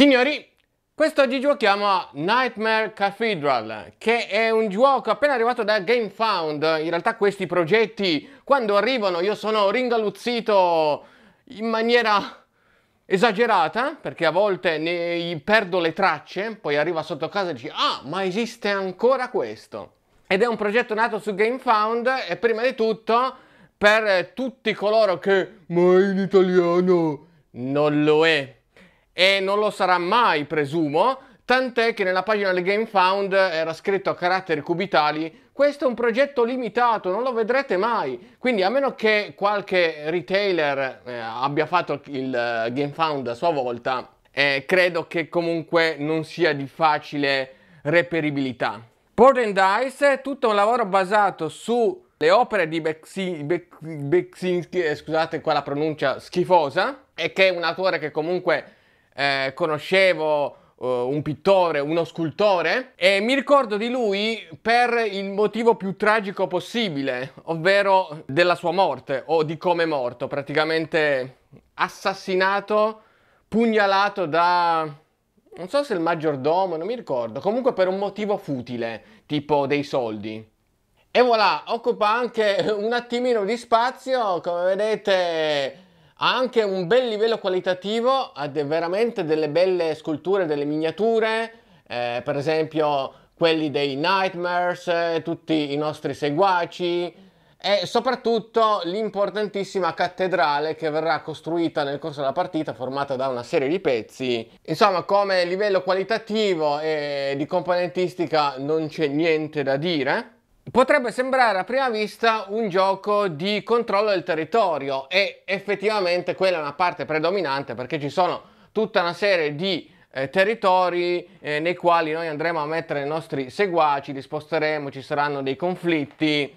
Signori, questo oggi giochiamo a Nightmare Cathedral, che è un gioco appena arrivato da GameFound. In realtà questi progetti, quando arrivano, io sono ringaluzzito in maniera esagerata, perché a volte ne perdo le tracce, poi arriva sotto casa e dici «Ah, ma esiste ancora questo!» Ed è un progetto nato su GameFound e prima di tutto per tutti coloro che «Ma in italiano non lo è!» e non lo sarà mai, presumo, tant'è che nella pagina del Game Found era scritto a caratteri cubitali questo è un progetto limitato, non lo vedrete mai. Quindi a meno che qualche retailer eh, abbia fatto il eh, Game Found a sua volta, eh, credo che comunque non sia di facile reperibilità. Board and Dice è tutto un lavoro basato sulle opere di Beksinski, Bexi, Bexi, eh, scusate qua la pronuncia schifosa, e che è un autore che comunque eh, conoscevo uh, un pittore, uno scultore e mi ricordo di lui per il motivo più tragico possibile, ovvero della sua morte o di come è morto, praticamente assassinato, pugnalato da non so se il maggiordomo, non mi ricordo, comunque per un motivo futile, tipo dei soldi. E voilà, occupa anche un attimino di spazio, come vedete ha anche un bel livello qualitativo, ha veramente delle belle sculture, delle miniature, eh, per esempio quelli dei Nightmares, eh, tutti i nostri seguaci e soprattutto l'importantissima cattedrale che verrà costruita nel corso della partita formata da una serie di pezzi. Insomma come livello qualitativo e di componentistica non c'è niente da dire. Potrebbe sembrare a prima vista un gioco di controllo del territorio e effettivamente quella è una parte predominante perché ci sono tutta una serie di eh, territori eh, nei quali noi andremo a mettere i nostri seguaci, li sposteremo, ci saranno dei conflitti, eh,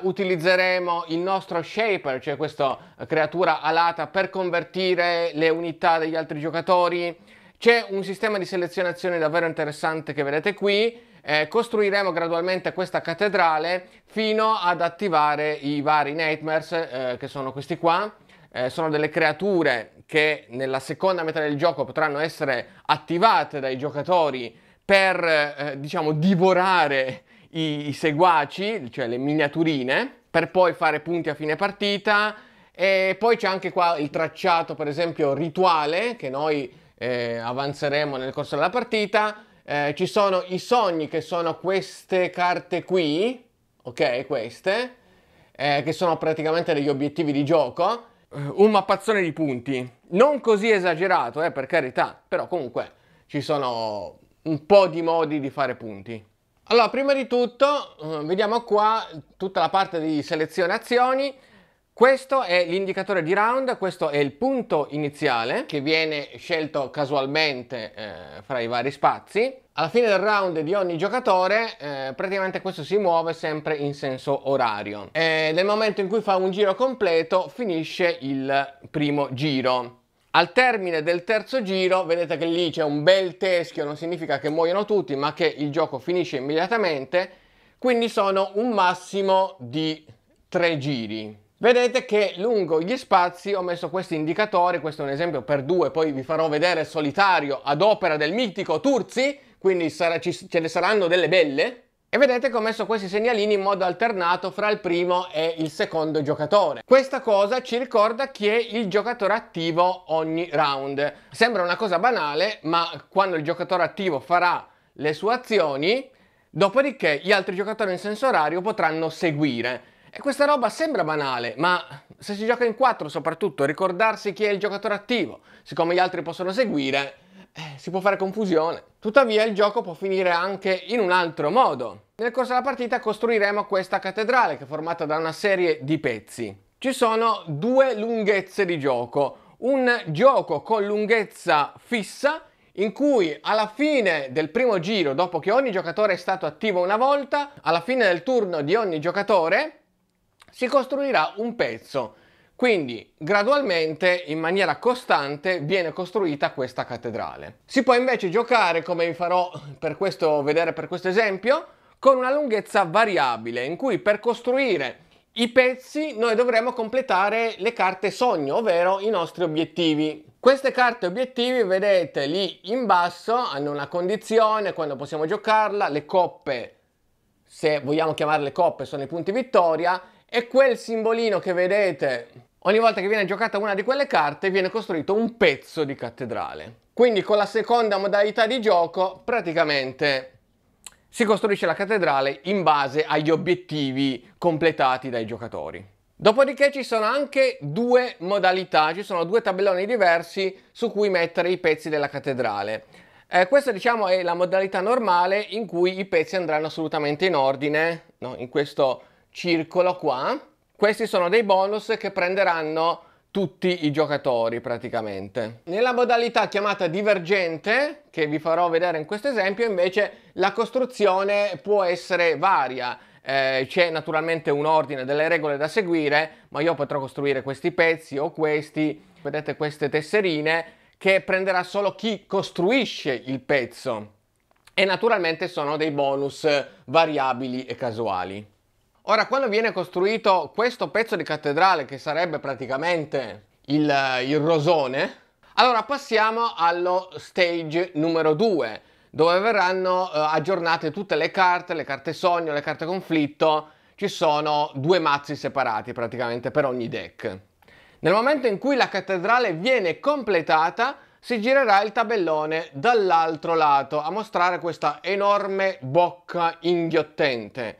utilizzeremo il nostro shaper, cioè questa creatura alata per convertire le unità degli altri giocatori. C'è un sistema di selezionazione davvero interessante che vedete qui eh, costruiremo gradualmente questa cattedrale fino ad attivare i vari Nightmares, eh, che sono questi qua. Eh, sono delle creature che nella seconda metà del gioco potranno essere attivate dai giocatori per, eh, diciamo, divorare i, i seguaci, cioè le miniaturine, per poi fare punti a fine partita. E poi c'è anche qua il tracciato, per esempio, rituale, che noi eh, avanzeremo nel corso della partita, eh, ci sono i sogni che sono queste carte qui, ok, queste, eh, che sono praticamente degli obiettivi di gioco, eh, un mappazzone di punti, non così esagerato, eh, per carità, però comunque ci sono un po' di modi di fare punti. Allora, prima di tutto, eh, vediamo qua tutta la parte di selezione azioni, questo è l'indicatore di round, questo è il punto iniziale che viene scelto casualmente eh, fra i vari spazi. Alla fine del round di ogni giocatore eh, praticamente questo si muove sempre in senso orario e nel momento in cui fa un giro completo finisce il primo giro. Al termine del terzo giro vedete che lì c'è un bel teschio, non significa che muoiono tutti ma che il gioco finisce immediatamente quindi sono un massimo di tre giri. Vedete che lungo gli spazi ho messo questi indicatori, questo è un esempio per due, poi vi farò vedere solitario ad opera del mitico Turzi, quindi sarà, ci, ce ne saranno delle belle. E vedete che ho messo questi segnalini in modo alternato fra il primo e il secondo giocatore. Questa cosa ci ricorda chi è il giocatore attivo ogni round. Sembra una cosa banale, ma quando il giocatore attivo farà le sue azioni, dopodiché gli altri giocatori in senso orario potranno seguire. E questa roba sembra banale, ma se si gioca in quattro soprattutto, ricordarsi chi è il giocatore attivo, siccome gli altri possono seguire, eh, si può fare confusione. Tuttavia il gioco può finire anche in un altro modo. Nel corso della partita costruiremo questa cattedrale che è formata da una serie di pezzi. Ci sono due lunghezze di gioco, un gioco con lunghezza fissa in cui alla fine del primo giro, dopo che ogni giocatore è stato attivo una volta, alla fine del turno di ogni giocatore, si costruirà un pezzo. Quindi gradualmente, in maniera costante, viene costruita questa cattedrale. Si può invece giocare, come vi farò per questo, vedere per questo esempio, con una lunghezza variabile, in cui per costruire i pezzi noi dovremo completare le carte sogno, ovvero i nostri obiettivi. Queste carte obiettivi, vedete lì in basso, hanno una condizione, quando possiamo giocarla, le coppe, se vogliamo chiamarle coppe, sono i punti vittoria e quel simbolino che vedete, ogni volta che viene giocata una di quelle carte viene costruito un pezzo di cattedrale. Quindi con la seconda modalità di gioco praticamente si costruisce la cattedrale in base agli obiettivi completati dai giocatori. Dopodiché ci sono anche due modalità, ci sono due tabelloni diversi su cui mettere i pezzi della cattedrale. Eh, questa diciamo è la modalità normale in cui i pezzi andranno assolutamente in ordine, no? in questo circolo qua. Questi sono dei bonus che prenderanno tutti i giocatori praticamente. Nella modalità chiamata divergente, che vi farò vedere in questo esempio, invece la costruzione può essere varia. Eh, c'è naturalmente un ordine delle regole da seguire, ma io potrò costruire questi pezzi o questi, vedete queste tesserine, che prenderà solo chi costruisce il pezzo. E naturalmente sono dei bonus variabili e casuali. Ora, quando viene costruito questo pezzo di cattedrale, che sarebbe praticamente il, il rosone, allora passiamo allo stage numero 2, dove verranno eh, aggiornate tutte le carte, le carte sogno, le carte conflitto. Ci sono due mazzi separati praticamente per ogni deck. Nel momento in cui la cattedrale viene completata, si girerà il tabellone dall'altro lato a mostrare questa enorme bocca inghiottente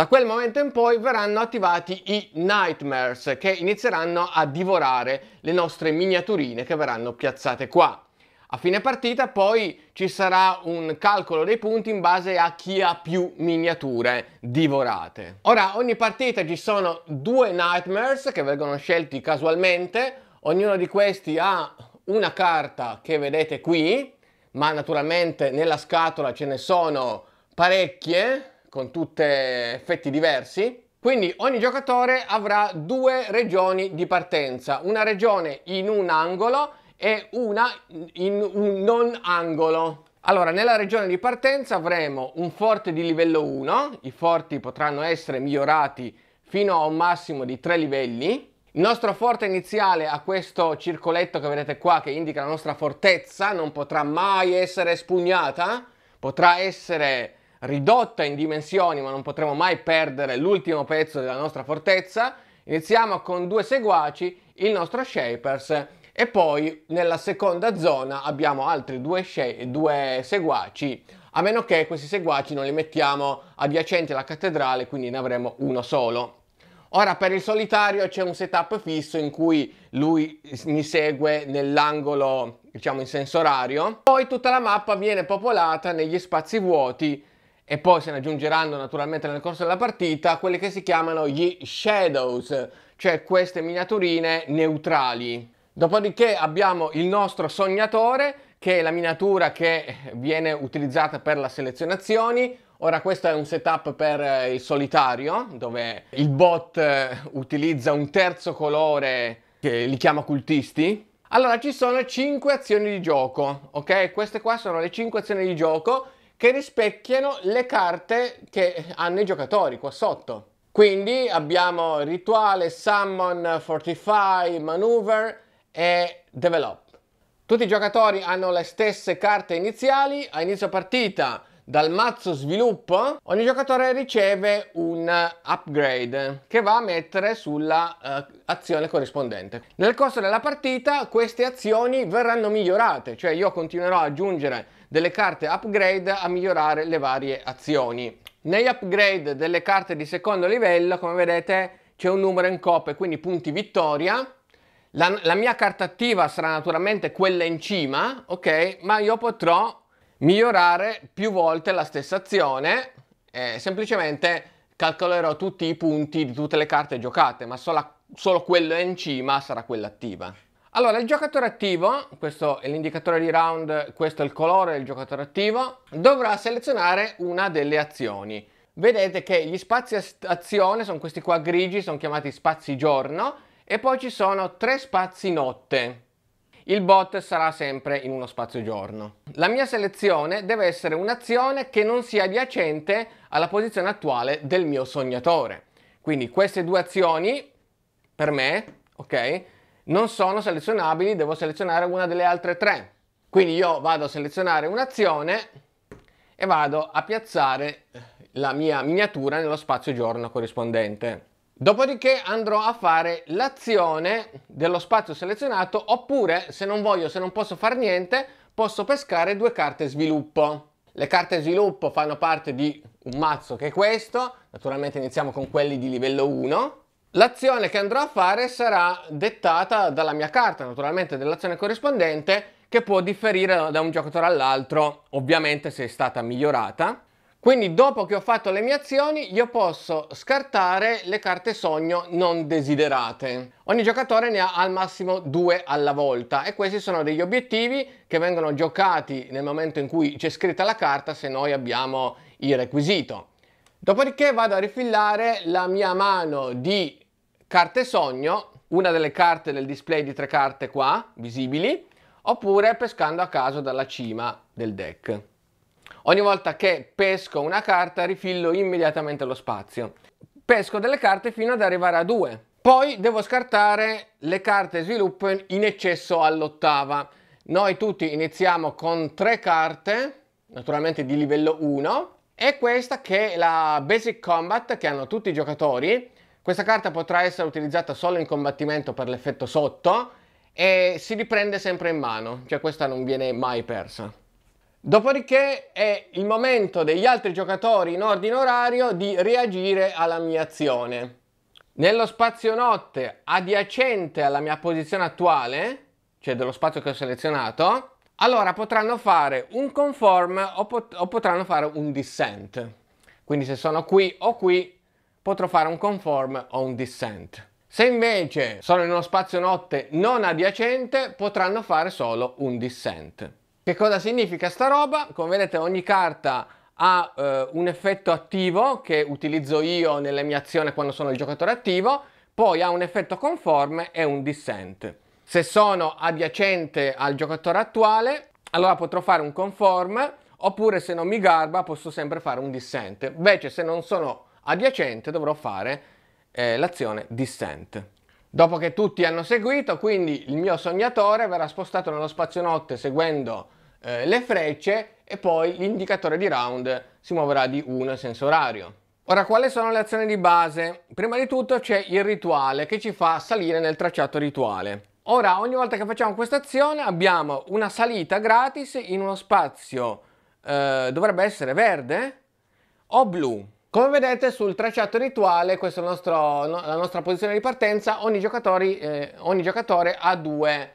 da quel momento in poi verranno attivati i Nightmares che inizieranno a divorare le nostre miniaturine che verranno piazzate qua. A fine partita poi ci sarà un calcolo dei punti in base a chi ha più miniature divorate. Ora, ogni partita ci sono due Nightmares che vengono scelti casualmente, ognuno di questi ha una carta che vedete qui, ma naturalmente nella scatola ce ne sono parecchie, con tutti effetti diversi. Quindi ogni giocatore avrà due regioni di partenza, una regione in un angolo e una in un non angolo. Allora, nella regione di partenza avremo un forte di livello 1, i forti potranno essere migliorati fino a un massimo di 3 livelli. Il nostro forte iniziale a questo circoletto che vedete qua che indica la nostra fortezza, non potrà mai essere espugnata, potrà essere ridotta in dimensioni, ma non potremo mai perdere l'ultimo pezzo della nostra fortezza. Iniziamo con due seguaci, il nostro Shapers e poi nella seconda zona abbiamo altri due, due seguaci, a meno che questi seguaci non li mettiamo adiacenti alla cattedrale, quindi ne avremo uno solo. Ora per il solitario c'è un setup fisso in cui lui mi segue nell'angolo, diciamo in senso orario. Poi tutta la mappa viene popolata negli spazi vuoti e poi se ne aggiungeranno naturalmente nel corso della partita quelli che si chiamano gli shadows, cioè queste miniaturine neutrali. Dopodiché abbiamo il nostro sognatore che è la miniatura che viene utilizzata per la selezione azioni. Ora questo è un setup per eh, il solitario dove il bot eh, utilizza un terzo colore che li chiama cultisti. Allora ci sono 5 azioni di gioco, ok? Queste qua sono le 5 azioni di gioco che rispecchiano le carte che hanno i giocatori qua sotto. Quindi abbiamo Rituale, Summon, Fortify, Maneuver e Develop. Tutti i giocatori hanno le stesse carte iniziali, a inizio partita dal mazzo sviluppo ogni giocatore riceve un upgrade che va a mettere sulla uh, azione corrispondente. Nel corso della partita queste azioni verranno migliorate, cioè io continuerò ad aggiungere delle carte upgrade a migliorare le varie azioni. Negli upgrade delle carte di secondo livello, come vedete, c'è un numero in coppe, quindi punti vittoria. La, la mia carta attiva sarà naturalmente quella in cima, ok? Ma io potrò migliorare più volte la stessa azione, eh, semplicemente calcolerò tutti i punti di tutte le carte giocate, ma solo, solo quello in cima sarà quella attiva. Allora, il giocatore attivo, questo è l'indicatore di round, questo è il colore del giocatore attivo, dovrà selezionare una delle azioni. Vedete che gli spazi azione sono questi qua grigi, sono chiamati spazi giorno, e poi ci sono tre spazi notte. Il bot sarà sempre in uno spazio giorno. La mia selezione deve essere un'azione che non sia adiacente alla posizione attuale del mio sognatore. Quindi queste due azioni, per me, ok? non sono selezionabili, devo selezionare una delle altre tre. Quindi io vado a selezionare un'azione e vado a piazzare la mia miniatura nello spazio giorno corrispondente. Dopodiché andrò a fare l'azione dello spazio selezionato oppure se non voglio, se non posso fare niente, posso pescare due carte sviluppo. Le carte sviluppo fanno parte di un mazzo che è questo, naturalmente iniziamo con quelli di livello 1 L'azione che andrò a fare sarà dettata dalla mia carta, naturalmente dell'azione corrispondente, che può differire da un giocatore all'altro, ovviamente se è stata migliorata. Quindi dopo che ho fatto le mie azioni io posso scartare le carte sogno non desiderate. Ogni giocatore ne ha al massimo due alla volta e questi sono degli obiettivi che vengono giocati nel momento in cui c'è scritta la carta se noi abbiamo il requisito. Dopodiché vado a rifillare la mia mano di carte sogno, una delle carte del display di tre carte qua, visibili, oppure pescando a caso dalla cima del deck. Ogni volta che pesco una carta rifillo immediatamente lo spazio. Pesco delle carte fino ad arrivare a due. Poi devo scartare le carte sviluppo in eccesso all'ottava. Noi tutti iniziamo con tre carte, naturalmente di livello 1, e questa che è la Basic Combat che hanno tutti i giocatori, questa carta potrà essere utilizzata solo in combattimento per l'effetto sotto e si riprende sempre in mano, cioè questa non viene mai persa. Dopodiché è il momento degli altri giocatori in ordine orario di reagire alla mia azione. Nello spazio notte adiacente alla mia posizione attuale, cioè dello spazio che ho selezionato, allora potranno fare un conform o, pot o potranno fare un dissent. Quindi se sono qui o qui potrò fare un conform o un dissent. Se invece sono in uno spazio notte non adiacente, potranno fare solo un dissent. Che cosa significa sta roba? Come vedete ogni carta ha eh, un effetto attivo che utilizzo io nelle mie azioni quando sono il giocatore attivo, poi ha un effetto conforme e un dissent. Se sono adiacente al giocatore attuale, allora potrò fare un conforme, oppure se non mi garba posso sempre fare un dissent. Invece se non sono adiacente dovrò fare eh, l'azione descent. Dopo che tutti hanno seguito, quindi il mio sognatore verrà spostato nello spazio notte seguendo eh, le frecce e poi l'indicatore di round si muoverà di 1 in senso orario. Ora, quali sono le azioni di base? Prima di tutto c'è il rituale che ci fa salire nel tracciato rituale. Ora, ogni volta che facciamo questa azione abbiamo una salita gratis in uno spazio, eh, dovrebbe essere verde o blu. Come vedete sul tracciato rituale, questa è nostro, no, la nostra posizione di partenza, ogni, eh, ogni giocatore ha due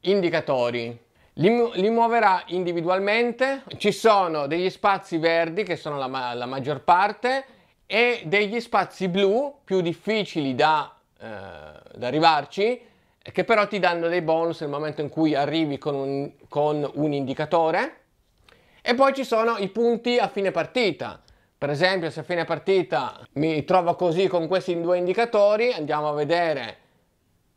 indicatori. Li, li, muoverà individualmente, ci sono degli spazi verdi che sono la, la maggior parte e degli spazi blu più difficili da, eh, da, arrivarci che però ti danno dei bonus nel momento in cui arrivi con un, con un indicatore e poi ci sono i punti a fine partita per esempio se a fine partita mi trovo così con questi due indicatori, andiamo a vedere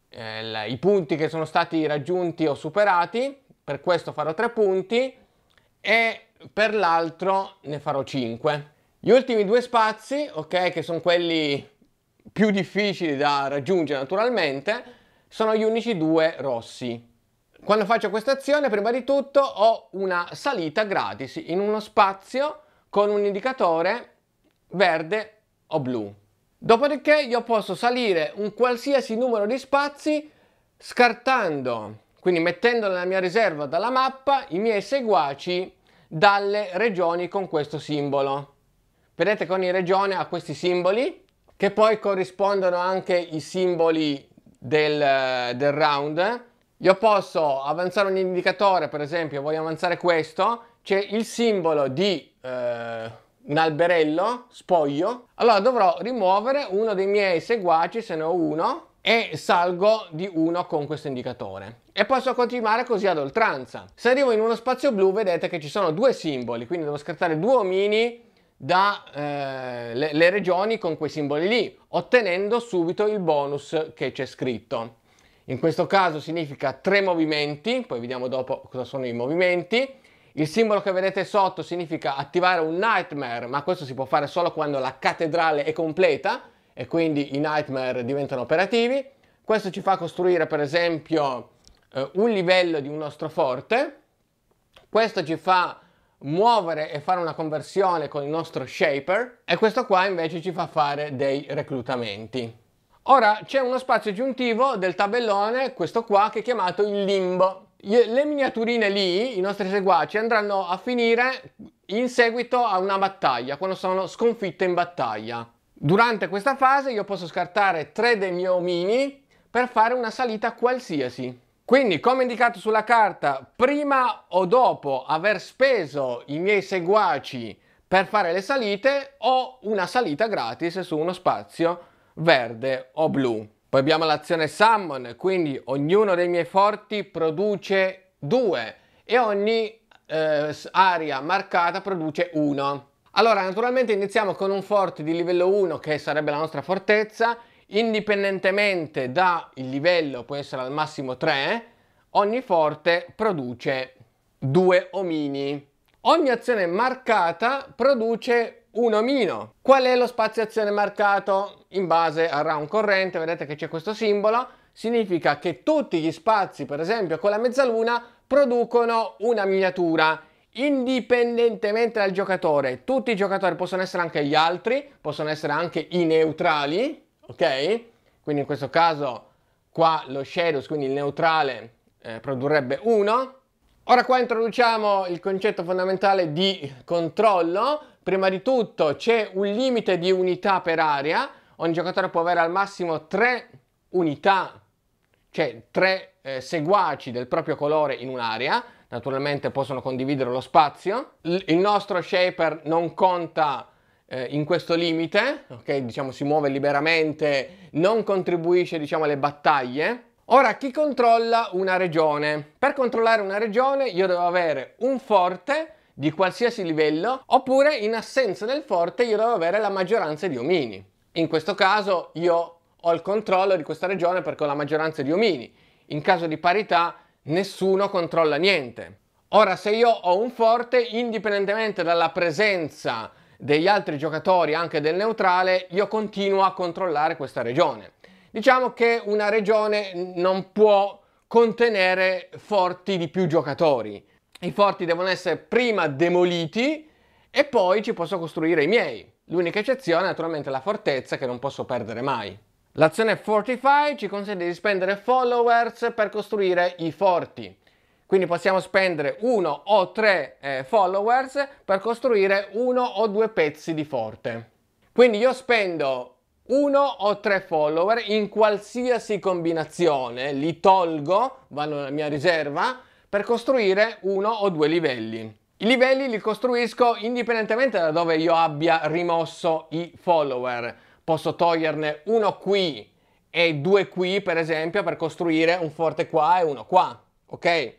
eh, i punti che sono stati raggiunti o superati, per questo farò tre punti e per l'altro ne farò cinque. Gli ultimi due spazi, ok, che sono quelli più difficili da raggiungere naturalmente, sono gli unici due rossi. Quando faccio questa azione, prima di tutto ho una salita gratis in uno spazio con un indicatore verde o blu. Dopodiché io posso salire un qualsiasi numero di spazi scartando, quindi mettendo nella mia riserva dalla mappa i miei seguaci dalle regioni con questo simbolo. Vedete che ogni regione ha questi simboli che poi corrispondono anche i simboli del, del round. Io posso avanzare un indicatore, per esempio voglio avanzare questo c'è il simbolo di eh, un alberello spoglio, allora dovrò rimuovere uno dei miei seguaci, se ne ho uno, e salgo di uno con questo indicatore e posso continuare così ad oltranza se arrivo in uno spazio blu vedete che ci sono due simboli quindi devo scartare due omini da eh, le, le, regioni con quei simboli lì ottenendo subito il bonus che c'è scritto in questo caso significa tre movimenti poi vediamo dopo cosa sono i movimenti il simbolo che vedete sotto significa attivare un nightmare, ma questo si può fare solo quando la cattedrale è completa e quindi i nightmare diventano operativi. Questo ci fa costruire per esempio eh, un livello di un nostro forte. Questo ci fa muovere e fare una conversione con il nostro shaper e questo qua invece ci fa fare dei reclutamenti. Ora c'è uno spazio aggiuntivo del tabellone, questo qua, che è chiamato il limbo le miniaturine lì, i nostri seguaci, andranno a finire in seguito a una battaglia, quando sono sconfitte in battaglia. Durante questa fase io posso scartare tre dei miei omini per fare una salita qualsiasi. Quindi, come indicato sulla carta, prima o dopo aver speso i miei seguaci per fare le salite, ho una salita gratis su uno spazio verde o blu. Poi abbiamo l'azione summon, quindi ognuno dei miei forti produce due e ogni eh, area marcata produce uno. Allora, naturalmente iniziamo con un forte di livello 1 che sarebbe la nostra fortezza, indipendentemente dal livello, può essere al massimo 3, ogni forte produce due omini. Ogni azione marcata produce un omino. Qual è lo spazio azione marcato? In base al round corrente, vedete che c'è questo simbolo, significa che tutti gli spazi, per esempio con la mezzaluna, producono una miniatura indipendentemente dal giocatore. Tutti i giocatori possono essere anche gli altri, possono essere anche i neutrali, ok? Quindi in questo caso qua lo shadows, quindi il neutrale, eh, produrrebbe 1. Ora qua introduciamo il concetto fondamentale di controllo, Prima di tutto c'è un limite di unità per area, ogni giocatore può avere al massimo 3 unità, cioè 3 eh, seguaci del proprio colore in un'area, naturalmente possono condividere lo spazio. L il nostro shaper non conta eh, in questo limite, ok? Diciamo si muove liberamente, non contribuisce diciamo alle battaglie. Ora, chi controlla una regione? Per controllare una regione io devo avere un forte di qualsiasi livello, oppure in assenza del forte io devo avere la maggioranza di omini. In questo caso io ho il controllo di questa regione perché ho la maggioranza di omini. In caso di parità nessuno controlla niente. Ora se io ho un forte, indipendentemente dalla presenza degli altri giocatori, anche del neutrale, io continuo a controllare questa regione. Diciamo che una regione non può contenere forti di più giocatori, i forti devono essere prima demoliti e poi ci posso costruire i miei. L'unica eccezione è naturalmente la fortezza che non posso perdere mai. L'azione Fortify ci consente di spendere followers per costruire i forti. Quindi possiamo spendere uno o tre eh, followers per costruire uno o due pezzi di forte. Quindi io spendo uno o tre follower in qualsiasi combinazione, li tolgo, vanno nella mia riserva, per costruire uno o due livelli. I livelli li costruisco indipendentemente da dove io abbia rimosso i follower. Posso toglierne uno qui e due qui, per esempio, per costruire un forte qua e uno qua, ok?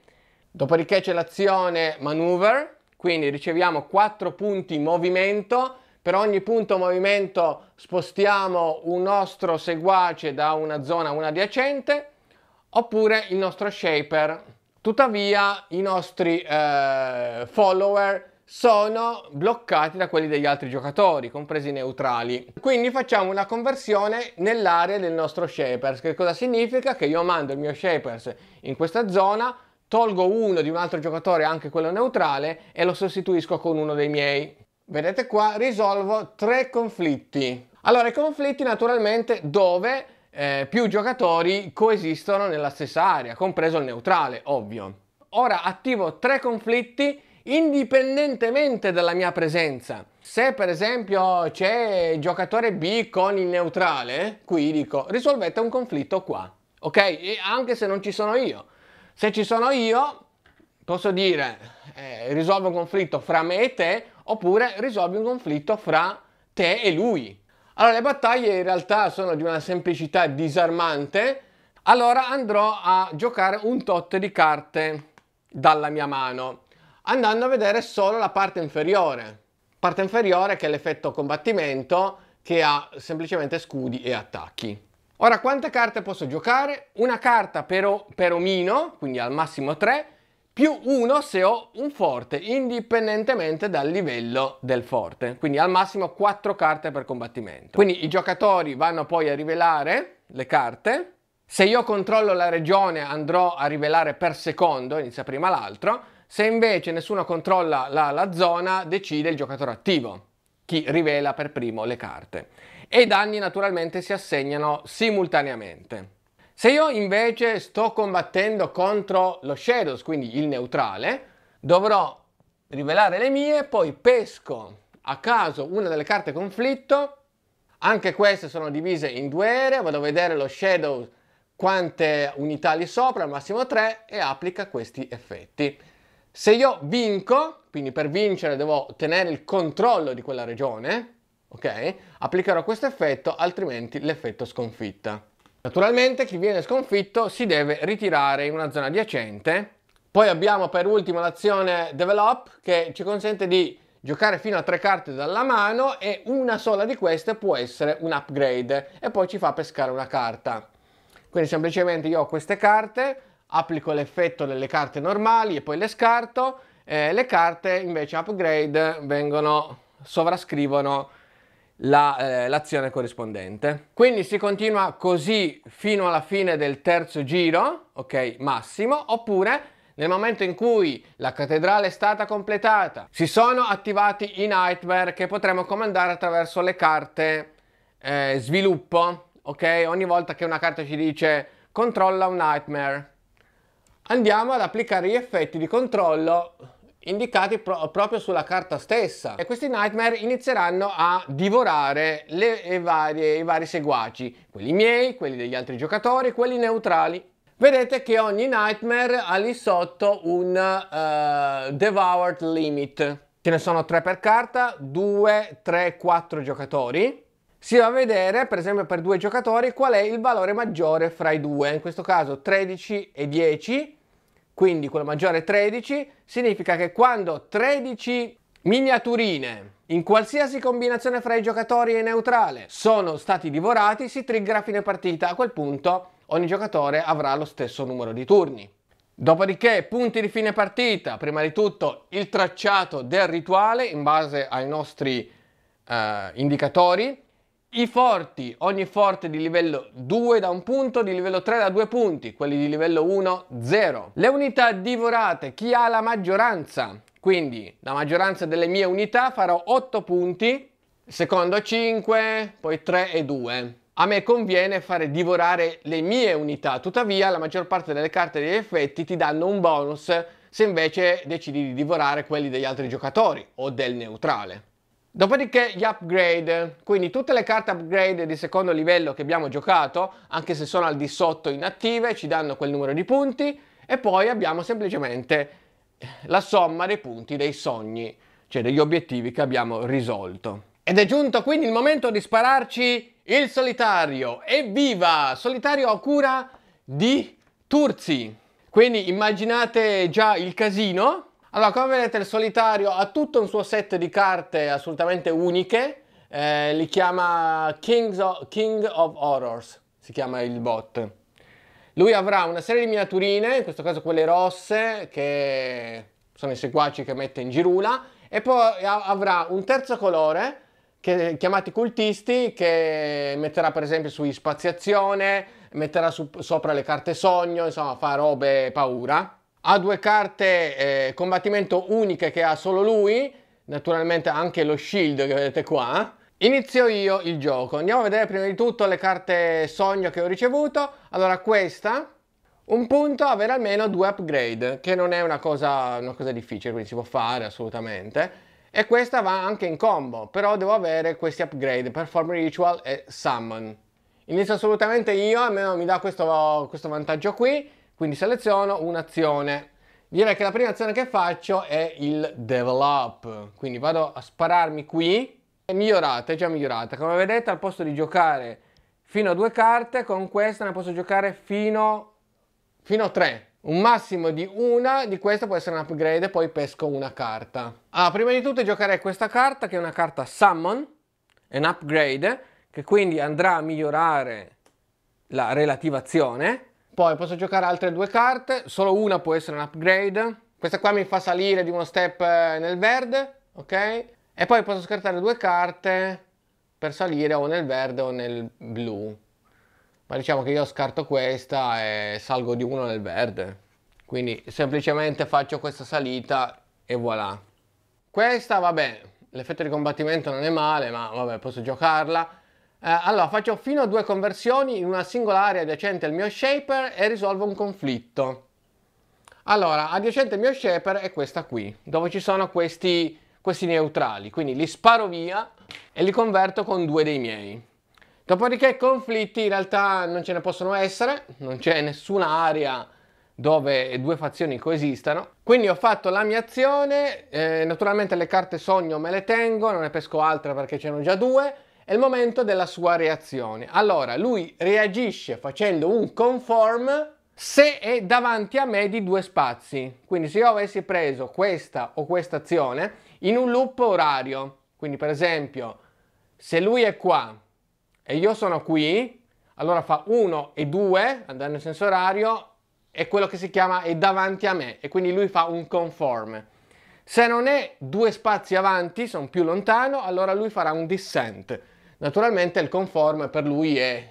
Dopodiché c'è l'azione maneuver, quindi riceviamo 4 punti movimento. Per ogni punto movimento spostiamo un nostro seguace da una zona a una adiacente oppure il nostro shaper Tuttavia i nostri eh, follower sono bloccati da quelli degli altri giocatori, compresi i neutrali. Quindi facciamo una conversione nell'area del nostro Shapers, che cosa significa? Che io mando il mio Shapers in questa zona, tolgo uno di un altro giocatore, anche quello neutrale, e lo sostituisco con uno dei miei. Vedete qua, risolvo tre conflitti. Allora, i conflitti naturalmente dove eh, più giocatori coesistono nella stessa area, compreso il neutrale, ovvio. Ora attivo tre conflitti indipendentemente dalla mia presenza. Se per esempio c'è giocatore B con il neutrale, qui dico risolvete un conflitto qua, ok? E anche se non ci sono io. Se ci sono io, posso dire eh, risolvo un conflitto fra me e te, oppure risolvi un conflitto fra te e lui. Allora, le battaglie in realtà sono di una semplicità disarmante. Allora andrò a giocare un tot di carte dalla mia mano, andando a vedere solo la parte inferiore. Parte inferiore che è l'effetto combattimento, che ha semplicemente scudi e attacchi. Ora, quante carte posso giocare? Una carta per, per omino, quindi al massimo 3, più 1 se ho un forte, indipendentemente dal livello del forte. Quindi al massimo 4 carte per combattimento. Quindi i giocatori vanno poi a rivelare le carte. Se io controllo la regione andrò a rivelare per secondo, inizia prima l'altro. Se invece nessuno controlla la, la zona, decide il giocatore attivo, chi rivela per primo le carte. E i danni naturalmente si assegnano simultaneamente. Se io invece sto combattendo contro lo shadows, quindi il neutrale, dovrò rivelare le mie, poi pesco a caso una delle carte conflitto, anche queste sono divise in due aree, vado a vedere lo shadow quante unità lì sopra, al massimo 3, e applica questi effetti. Se io vinco, quindi per vincere devo tenere il controllo di quella regione, ok? Applicherò questo effetto, altrimenti l'effetto sconfitta. Naturalmente chi viene sconfitto si deve ritirare in una zona adiacente. Poi abbiamo per ultimo l'azione Develop che ci consente di giocare fino a tre carte dalla mano e una sola di queste può essere un upgrade e poi ci fa pescare una carta. Quindi semplicemente io ho queste carte, applico l'effetto delle carte normali e poi le scarto, le carte invece upgrade vengono, sovrascrivono l'azione la, eh, corrispondente. Quindi si continua così fino alla fine del terzo giro, ok, massimo, oppure nel momento in cui la cattedrale è stata completata, si sono attivati i nightmare che potremo comandare attraverso le carte eh, sviluppo, ok? Ogni volta che una carta ci dice controlla un nightmare, andiamo ad applicare gli effetti di controllo indicati pro proprio sulla carta stessa e questi nightmare inizieranno a divorare le varie, i vari seguaci, quelli miei, quelli degli altri giocatori, quelli neutrali. Vedete che ogni nightmare ha lì sotto un uh, devoured limit. Ce ne sono tre per carta, 2, 3, 4 giocatori si va a vedere per esempio per due giocatori qual è il valore maggiore fra i due in questo caso 13 e 10 quindi quello maggiore 13, significa che quando 13 miniaturine in qualsiasi combinazione fra i giocatori e neutrale sono stati divorati, si triggerà fine partita. A quel punto ogni giocatore avrà lo stesso numero di turni. Dopodiché, punti di fine partita, prima di tutto il tracciato del rituale in base ai nostri eh, indicatori, i forti, ogni forte di livello 2 da un punto, di livello 3 da due punti, quelli di livello 1 0. Le unità divorate, chi ha la maggioranza? Quindi la maggioranza delle mie unità farò 8 punti, secondo 5, poi 3 e 2. A me conviene fare divorare le mie unità, tuttavia la maggior parte delle carte degli effetti ti danno un bonus se invece decidi di divorare quelli degli altri giocatori o del neutrale. Dopodiché gli upgrade, quindi tutte le carte upgrade di secondo livello che abbiamo giocato, anche se sono al di sotto inattive, ci danno quel numero di punti e poi abbiamo semplicemente eh, la somma dei punti dei sogni, cioè degli obiettivi che abbiamo risolto. Ed è giunto quindi il momento di spararci il solitario. Evviva! Solitario a cura di Turzi. Quindi immaginate già il casino allora, come vedete il solitario ha tutto un suo set di carte assolutamente uniche, eh, li chiama Kings of, King of Horrors, si chiama il bot. Lui avrà una serie di miniaturine, in questo caso quelle rosse, che sono i seguaci che mette in girula, e poi avrà un terzo colore, che, chiamati cultisti, che metterà per esempio su spaziazione, metterà su, sopra le carte sogno, insomma fa robe paura. Ha due carte eh, combattimento uniche che ha solo lui, naturalmente anche lo shield che vedete qua. Inizio io il gioco, andiamo a vedere prima di tutto le carte sogno che ho ricevuto. Allora questa, un punto avere almeno due upgrade, che non è una cosa, una cosa difficile, quindi si può fare assolutamente. E questa va anche in combo, però devo avere questi upgrade, Perform Ritual e Summon. Inizio assolutamente io, almeno mi dà questo, questo vantaggio qui. Quindi seleziono un'azione. Direi che la prima azione che faccio è il develop. Quindi vado a spararmi qui. È migliorata, è già migliorata. Come vedete al posto di giocare fino a due carte, con questa ne posso giocare fino, fino a tre. Un massimo di una di queste può essere un upgrade e poi pesco una carta. allora prima di tutto giocare questa carta che è una carta summon, è un upgrade, che quindi andrà a migliorare la relativa azione. Poi posso giocare altre due carte, solo una può essere un upgrade. Questa qua mi fa salire di uno step eh, nel verde, ok? E poi posso scartare due carte per salire o nel verde o nel blu. Ma diciamo che io scarto questa e salgo di uno nel verde. Quindi semplicemente faccio questa salita e voilà. Questa, vabbè, l'effetto di combattimento non è male, ma vabbè, posso giocarla. Eh, allora, faccio fino a due conversioni in una singola area adiacente al mio shaper e risolvo un conflitto. Allora, adiacente al mio shaper è questa qui, dove ci sono questi, questi neutrali. Quindi li sparo via e li converto con due dei miei. Dopodiché conflitti in realtà non ce ne possono essere, non c'è nessuna area dove due fazioni coesistano. Quindi ho fatto la mia azione, eh, naturalmente le carte sogno me le tengo, non ne pesco altre perché ce n'ho già due, è il momento della sua reazione. Allora, lui reagisce facendo un conform se è davanti a me di due spazi. Quindi se io avessi preso questa o questa azione in un loop orario, quindi per esempio se lui è qua e io sono qui, allora fa 1 e 2, andando in senso orario, è quello che si chiama è davanti a me e quindi lui fa un conform. Se non è due spazi avanti, sono più lontano, allora lui farà un dissent. Naturalmente il conform per lui è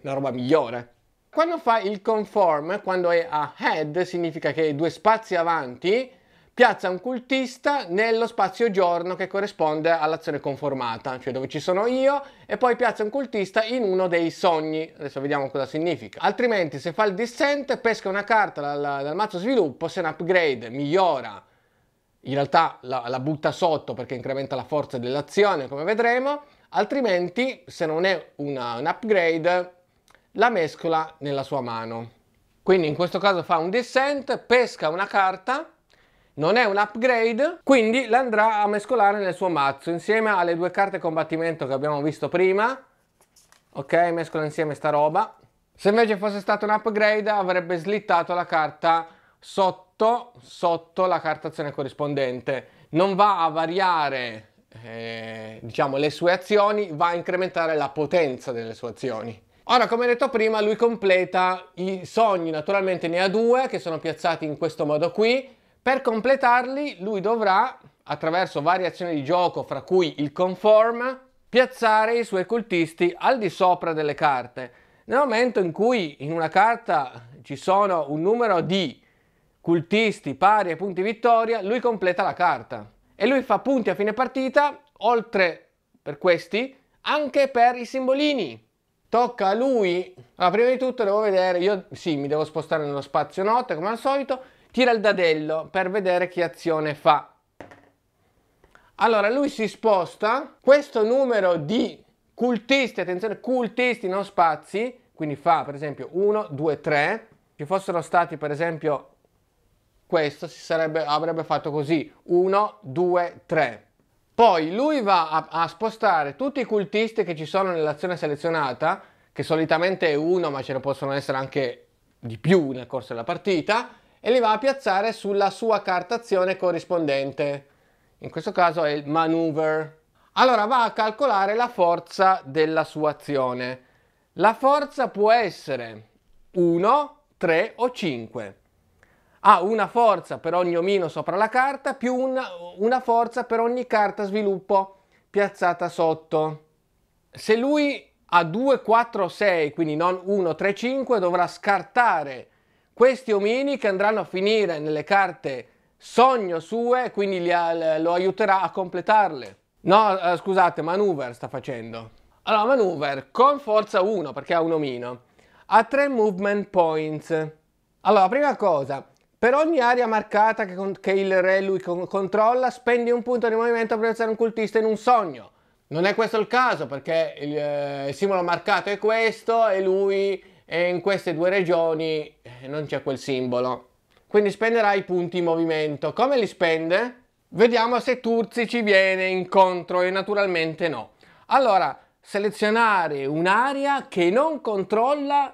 la roba migliore. Quando fa il conform, quando è a head, significa che due spazi avanti piazza un cultista nello spazio giorno che corrisponde all'azione conformata, cioè dove ci sono io, e poi piazza un cultista in uno dei sogni. Adesso vediamo cosa significa. Altrimenti, se fa il dissent, pesca una carta dal, dal mazzo sviluppo, se un upgrade migliora, in realtà la, la butta sotto perché incrementa la forza dell'azione, come vedremo, altrimenti se non è una, un upgrade la mescola nella sua mano. Quindi in questo caso fa un descent, pesca una carta, non è un upgrade, quindi la andrà a mescolare nel suo mazzo insieme alle due carte combattimento che abbiamo visto prima. Ok, mescola insieme sta roba. Se invece fosse stato un upgrade avrebbe slittato la carta sotto, sotto la cartazione corrispondente. Non va a variare eh, diciamo, le sue azioni va a incrementare la potenza delle sue azioni. Ora, come detto prima, lui completa i sogni, naturalmente ne ha due che sono piazzati in questo modo qui. Per completarli lui dovrà, attraverso varie azioni di gioco, fra cui il conform, piazzare i suoi cultisti al di sopra delle carte. Nel momento in cui in una carta ci sono un numero di cultisti pari ai punti vittoria, lui completa la carta e lui fa punti a fine partita, oltre per questi, anche per i simbolini. Tocca a lui. Allora, prima di tutto devo vedere, io sì, mi devo spostare nello spazio notte come al solito, tira il dadello per vedere che azione fa. Allora, lui si sposta, questo numero di cultisti, attenzione, cultisti, non spazi, quindi fa per esempio 1, 2, 3, ci fossero stati per esempio questo si sarebbe, avrebbe fatto così, 1, 2, 3. Poi lui va a, a, spostare tutti i cultisti che ci sono nell'azione selezionata, che solitamente è uno, ma ce ne possono essere anche di più nel corso della partita, e li va a piazzare sulla sua carta azione corrispondente. In questo caso è il maneuver. Allora va a calcolare la forza della sua azione. La forza può essere 1, 3 o 5 ha una forza per ogni omino sopra la carta più una, una forza per ogni carta sviluppo piazzata sotto. Se lui ha 2, 4, 6, quindi non 1, 3, 5, dovrà scartare questi omini che andranno a finire nelle carte sogno sue, quindi li, lo aiuterà a completarle. No, eh, scusate, Manuver sta facendo. Allora, Manuver con forza 1, perché ha un omino, ha 3 movement points. Allora, prima cosa, per ogni area marcata che, con, che il re lui con, controlla, spendi un punto di movimento per essere un cultista in un sogno. Non è questo il caso, perché il, eh, il simbolo marcato è questo e lui è in queste due regioni eh, non c'è quel simbolo. Quindi spenderai i punti in movimento. Come li spende? Vediamo se Turzi ci viene incontro e naturalmente no. Allora, selezionare un'area che non controlla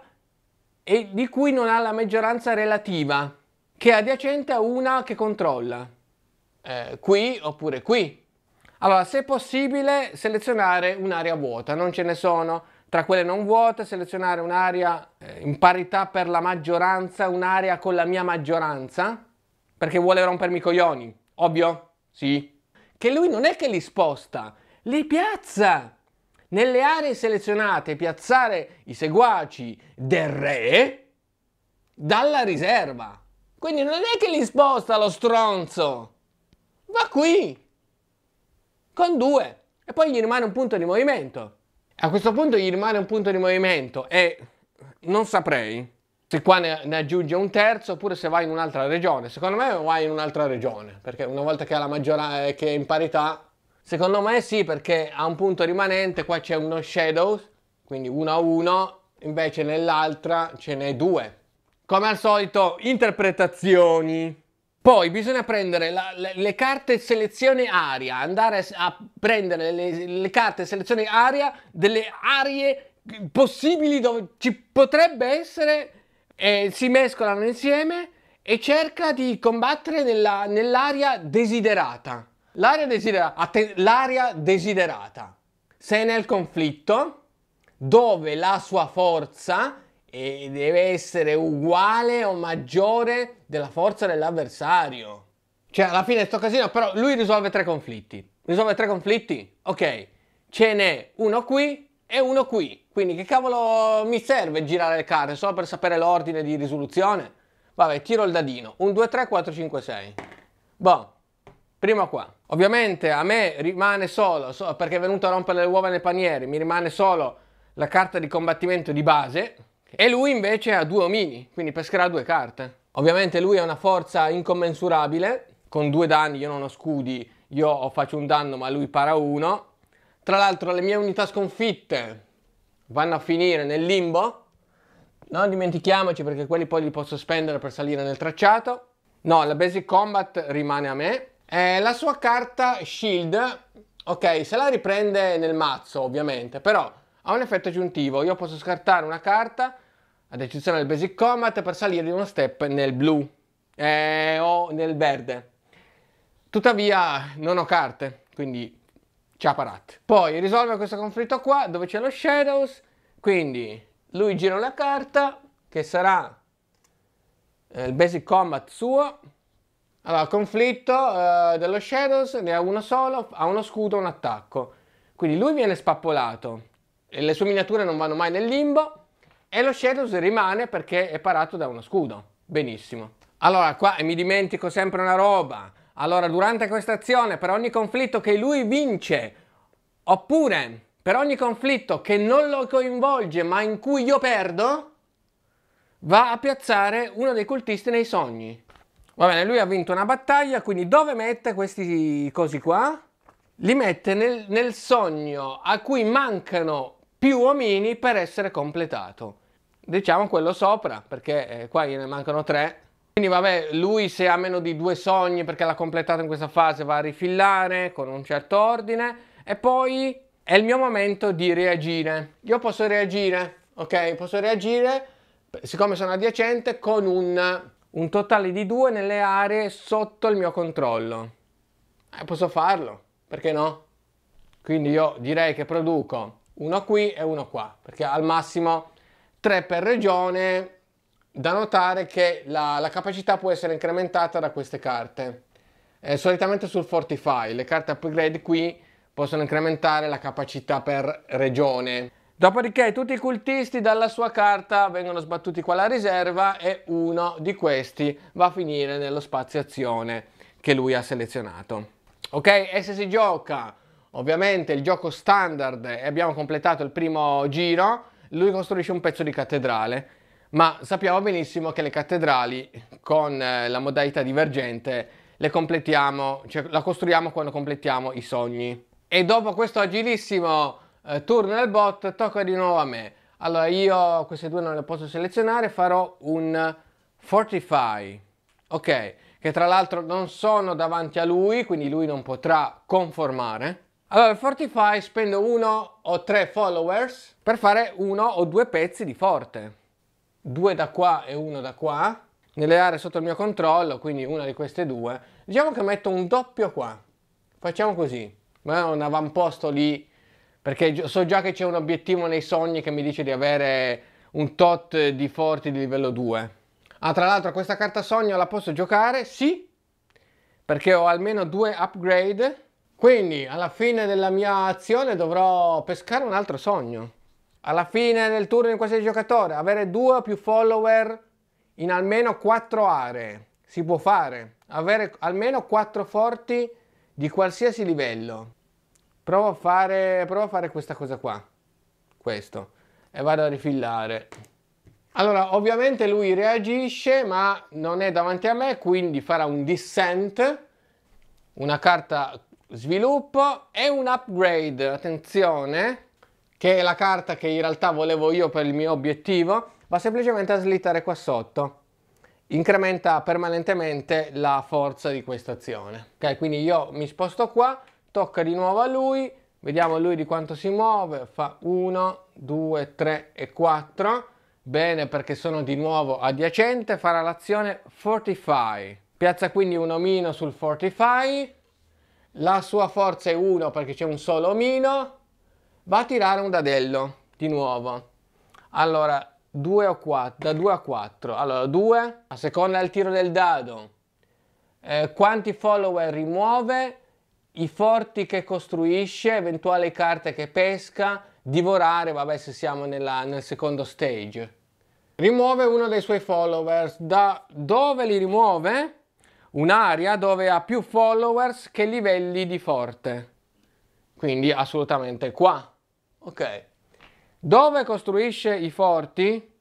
e di cui non ha la maggioranza relativa che è adiacente a una che controlla. Eh, qui oppure qui. Allora, se possibile, selezionare un'area vuota, non ce ne sono. Tra quelle non vuote, selezionare un'area eh, in parità per la maggioranza, un'area con la mia maggioranza, perché vuole rompermi i coglioni, ovvio? Sì. Che lui non è che li sposta, li piazza. Nelle aree selezionate piazzare i seguaci del re dalla riserva. Quindi non è che li sposta lo stronzo. Va qui. Con due. E poi gli rimane un punto di movimento. A questo punto gli rimane un punto di movimento e non saprei se qua ne, ne aggiunge un terzo oppure se vai in un'altra regione. Secondo me vai in un'altra regione, perché una volta che, ha la maggiora, eh, che è in parità Secondo me sì, perché ha un punto rimanente qua c'è uno shadow. quindi uno a uno. invece nell'altra ce n'è due come al solito, interpretazioni. Poi bisogna prendere la, le, le, carte selezione aria, andare a prendere le, le carte selezione aria delle aree possibili dove ci potrebbe essere, eh, si mescolano insieme e cerca di combattere nella, nell'area desiderata. L'area desiderata, atten- l'area desiderata. Sei nel conflitto dove la sua forza e deve essere uguale o maggiore della forza dell'avversario. Cioè, alla fine sto casino, però lui risolve tre conflitti. Risolve tre conflitti? Ok, ce n'è uno qui e uno qui. Quindi che cavolo mi serve girare le carte solo per sapere l'ordine di risoluzione? Vabbè, tiro il dadino. 1, 2, 3, 4, 5, 6. Boh, prima qua. Ovviamente a me rimane solo, so, perché è venuto a rompere le uova nei paniere, mi rimane solo la carta di combattimento di base, e lui invece ha due omini, quindi pescherà due carte. Ovviamente lui ha una forza incommensurabile, con due danni io non ho scudi, io faccio un danno ma lui para uno. Tra l'altro le mie unità sconfitte vanno a finire nel limbo. Non dimentichiamoci perché quelli poi li posso spendere per salire nel tracciato. No, la basic combat rimane a me. E la sua carta shield, ok, se la riprende nel mazzo ovviamente, però ha un effetto aggiuntivo. Io posso scartare una carta, ad eccezione del Basic Combat, per salire di uno step nel blu eh, o nel verde. Tuttavia non ho carte, quindi ciaparat. Poi risolve questo conflitto qua, dove c'è lo Shadows, quindi lui gira una carta, che sarà eh, il Basic Combat suo, allora, conflitto eh, dello Shadows, ne ha uno solo, ha uno scudo, un attacco. Quindi lui viene spappolato le sue miniature non vanno mai nel limbo e lo Shadows rimane perché è parato da uno scudo. Benissimo. Allora qua mi dimentico sempre una roba. Allora durante questa azione per ogni conflitto che lui vince oppure per ogni conflitto che non lo coinvolge ma in cui io perdo va a piazzare uno dei cultisti nei sogni. Va bene, lui ha vinto una battaglia, quindi dove mette questi cosi qua? Li mette nel, nel sogno a cui mancano più omini per essere completato. Diciamo quello sopra, perché eh, qua gliene mancano tre. Quindi vabbè, lui se ha meno di due sogni perché l'ha completato in questa fase va a rifillare con un certo ordine e poi è il mio momento di reagire. Io posso reagire, ok? Posso reagire, siccome sono adiacente, con un, un totale di due nelle aree sotto il mio controllo. Eh, posso farlo, perché no? Quindi io direi che produco uno qui e uno qua, perché al massimo tre per regione. Da notare che la, la capacità può essere incrementata da queste carte. Eh, solitamente sul Fortify, le carte upgrade qui possono incrementare la capacità per regione. Dopodiché tutti i cultisti dalla sua carta vengono sbattuti qua alla riserva e uno di questi va a finire nello spazio azione che lui ha selezionato. Ok, e se si gioca ovviamente il gioco standard e abbiamo completato il primo giro, lui costruisce un pezzo di cattedrale, ma sappiamo benissimo che le cattedrali con eh, la modalità divergente le completiamo, cioè la costruiamo quando completiamo i sogni. E dopo questo agilissimo eh, turno del bot tocca di nuovo a me. Allora io queste due non le posso selezionare, farò un Fortify, ok, che tra l'altro non sono davanti a lui, quindi lui non potrà conformare. Allora, Fortify spendo uno o tre followers per fare uno o due pezzi di forte. Due da qua e uno da qua, nelle aree sotto il mio controllo, quindi una di queste due. Diciamo che metto un doppio qua. Facciamo così. Ma un avamposto lì, perché so già che c'è un obiettivo nei sogni che mi dice di avere un tot di forti di livello 2. Ah, tra l'altro questa carta sogno la posso giocare? Sì, perché ho almeno due upgrade quindi alla fine della mia azione dovrò pescare un altro sogno. Alla fine del turno in qualsiasi giocatore, avere due o più follower in almeno quattro aree. Si può fare. Avere almeno quattro forti di qualsiasi livello. Provo a fare, provo a fare questa cosa qua. Questo. E vado a rifillare. Allora, ovviamente lui reagisce, ma non è davanti a me, quindi farà un dissent, una carta Sviluppo e un upgrade, attenzione, che è la carta che in realtà volevo io per il mio obiettivo, va semplicemente a slittare qua sotto. Incrementa permanentemente la forza di questa azione. Ok, quindi io mi sposto qua, tocca di nuovo a lui, vediamo lui di quanto si muove, fa 1, 2, 3 e 4 bene perché sono di nuovo adiacente, farà l'azione Fortify. Piazza quindi un omino sul Fortify, la sua forza è 1 perché c'è un solo omino, va a tirare un dadello, di nuovo. Allora, 2 o 4, da 2 a 4. Allora, 2, a seconda del tiro del dado. Eh, quanti follower rimuove, i forti che costruisce, eventuali carte che pesca, divorare, vabbè se siamo nella, nel secondo stage. Rimuove uno dei suoi follower. Da dove li rimuove? un'area dove ha più followers che livelli di forte. Quindi assolutamente qua. Ok. Dove costruisce i forti?